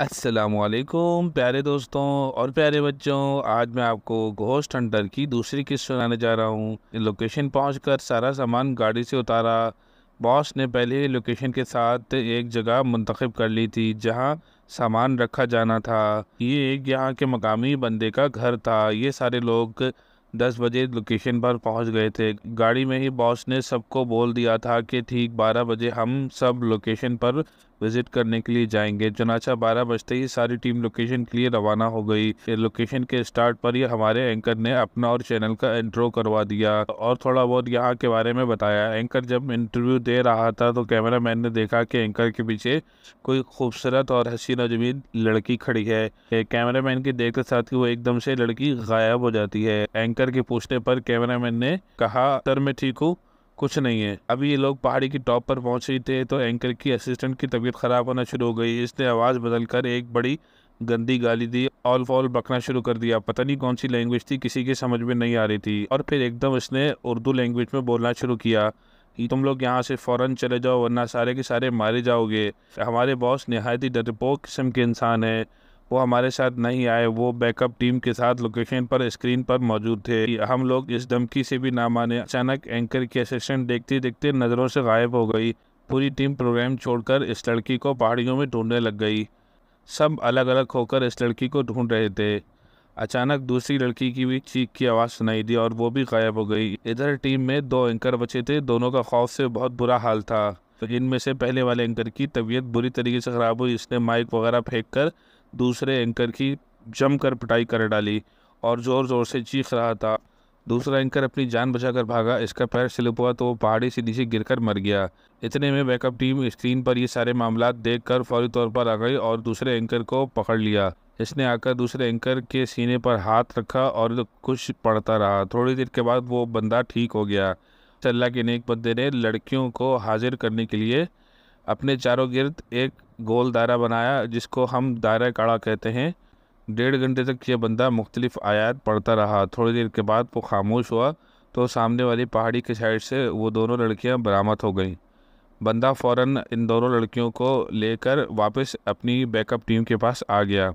असलकुम प्यारे दोस्तों और प्यारे बच्चों आज मैं आपको घोस्ट हंटर की दूसरी किस्त सुनाने जा रहा हूँ लोकेशन पहुँच सारा सामान गाड़ी से उतारा बॉस ने पहले ही लोकेशन के साथ एक जगह मंतखब कर ली थी जहाँ सामान रखा जाना था ये एक यहाँ के मकामी बंदे का घर था ये सारे लोग दस बजे लोकेशन पर पहुंच गए थे गाड़ी में ही बॉस ने सबको बोल दिया था कि ठीक बारह बजे हम सब लोकेशन पर विजिट करने के लिए जाएंगे चनाचा बारह बजते ही सारी टीम लोकेशन के लिए रवाना हो गई लोकेशन के स्टार्ट पर ही हमारे एंकर ने अपना और चैनल का इंट्रो करवा दिया और थोड़ा बहुत यहाँ के बारे में बताया एंकर जब इंटरव्यू दे रहा था तो कैमरा मैन ने देखा कि एंकर के पीछे कोई खूबसूरत और हसीन जमीन लड़की खड़ी है कैमरा मैन के देखते साथ ही वो एकदम से लड़की गायब हो जाती है एंकर डॉक्टर के पूछने पर कैमरामैन ने कहा सर मैं ठीक हूँ कुछ नहीं है अभी ये लोग पहाड़ी की टॉप पर पहुंच ही थे तो एंकर की असिस्टेंट की तबीयत खराब होना शुरू हो गई इसने आवाज़ बदलकर एक बड़ी गंदी गाली दी ऑल फॉल बकना शुरू कर दिया पता नहीं कौन सी लैंग्वेज थी किसी के समझ में नहीं आ रही थी और फिर एकदम उसने उर्दू लैंग्वेज में बोलना शुरू किया कि तुम लोग यहाँ से फ़ौरन चले जाओ वरना सारे के सारे मारे जाओगे हमारे बॉस नहायत ही डरपोक किस्म के इंसान है वो हमारे साथ नहीं आए वो बैकअप टीम के साथ लोकेशन पर स्क्रीन पर मौजूद थे हम लोग इस धमकी से भी ना माने अचानक एंकर की असिस्टेंट देखते देखते नज़रों से गायब हो गई पूरी टीम प्रोग्राम छोड़कर इस लड़की को पहाड़ियों में ढूंढने लग गई सब अलग अलग होकर इस लड़की को ढूंढ रहे थे अचानक दूसरी लड़की की भी चीख की आवाज़ सुनाई दी और वो भी गायब हो गई इधर टीम में दो एंकर बचे थे दोनों का खौफ से बहुत बुरा हाल था तो इनमें से पहले वाले एंकर की तबीयत बुरी तरीके से ख़राब हुई इसने माइक वगैरह फेंक कर दूसरे एंकर की जमकर पिटाई कर डाली और ज़ोर ज़ोर से चीख रहा था दूसरा एंकर अपनी जान बचाकर भागा इसका पैर स्लिप हुआ तो वो पहाड़ी से नीचे गिरकर मर गया इतने में बैकअप टीम स्क्रीन पर ये सारे मामला देख कर फौरी तौर पर आ गई और दूसरे एंकर को पकड़ लिया इसने आकर दूसरे एंकर के सीने पर हाथ रखा और कुछ पढ़ता रहा थोड़ी देर के बाद वो बंदा ठीक हो गया चल्ला के नेक बंदे ने लड़कियों को हाजिर करने के लिए अपने चारों गिर्द एक गोल दायरा बनाया जिसको हम दायरा काड़ा कहते हैं डेढ़ घंटे तक यह बंदा मुख्तलिफ़ आयात पढ़ता रहा थोड़ी देर के बाद वो खामोश हुआ तो सामने वाली पहाड़ी के साइड से वो दोनों लड़कियां बरामद हो गईं बंदा फ़ौर इन दोनों लड़कियों को लेकर वापस अपनी बैकअप टीम के पास आ गया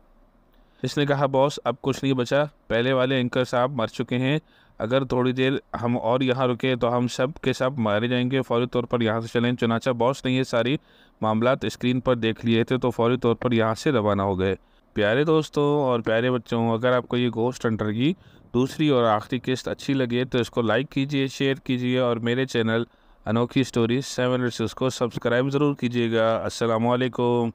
इसने कहा बॉस अब कुछ नहीं बचा पहले वाले एंकर साहब मर चुके हैं अगर थोड़ी देर हम और यहाँ रुके तो हम सब के सब मारे जाएंगे फौरी तौर पर यहाँ से चलें चुनाचा बॉस ने ये सारी मामला स्क्रीन पर देख लिए थे तो फौरी तौर पर यहाँ से रवाना हो गए प्यारे दोस्तों और प्यारे बच्चों अगर आपको ये गोस्ट हंटर की दूसरी और आखिरी किस्त अच्छी लगी है तो इसको लाइक कीजिए शेयर कीजिए और मेरे चैनल अनोखी स्टोरी सेवन को सब्सक्राइब ज़रूर कीजिएगा असलकुम